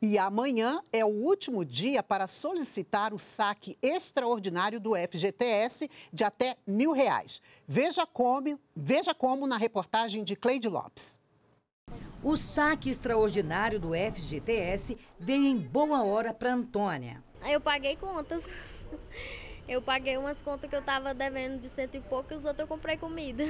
E amanhã é o último dia para solicitar o saque extraordinário do FGTS de até mil reais. Veja como, veja como na reportagem de Cleide Lopes. O saque extraordinário do FGTS vem em boa hora para Antônia. Eu paguei contas. Eu paguei umas contas que eu estava devendo de cento e pouco e os outros eu comprei comida.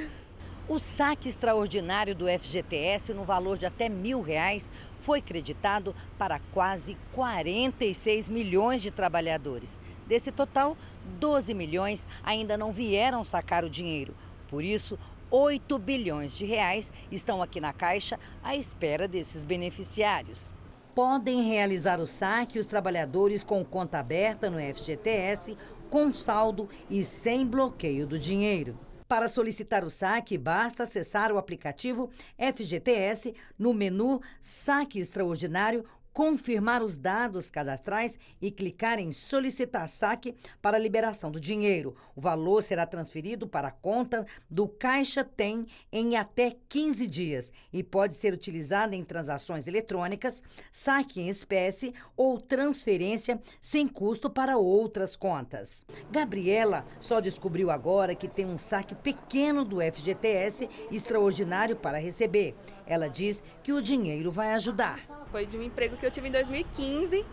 O saque extraordinário do FGTS, no valor de até mil reais, foi creditado para quase 46 milhões de trabalhadores. Desse total, 12 milhões ainda não vieram sacar o dinheiro. Por isso, 8 bilhões de reais estão aqui na Caixa à espera desses beneficiários. Podem realizar o saque os trabalhadores com conta aberta no FGTS, com saldo e sem bloqueio do dinheiro. Para solicitar o saque, basta acessar o aplicativo FGTS no menu Saque Extraordinário confirmar os dados cadastrais e clicar em solicitar saque para liberação do dinheiro. O valor será transferido para a conta do Caixa Tem em até 15 dias e pode ser utilizado em transações eletrônicas, saque em espécie ou transferência sem custo para outras contas. Gabriela só descobriu agora que tem um saque pequeno do FGTS extraordinário para receber. Ela diz que o dinheiro vai ajudar. Foi de um emprego que eu tive em 2015.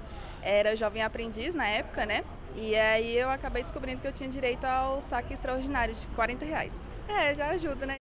Era jovem aprendiz na época, né? E aí eu acabei descobrindo que eu tinha direito ao saque extraordinário de 40 reais. É, já ajuda, né?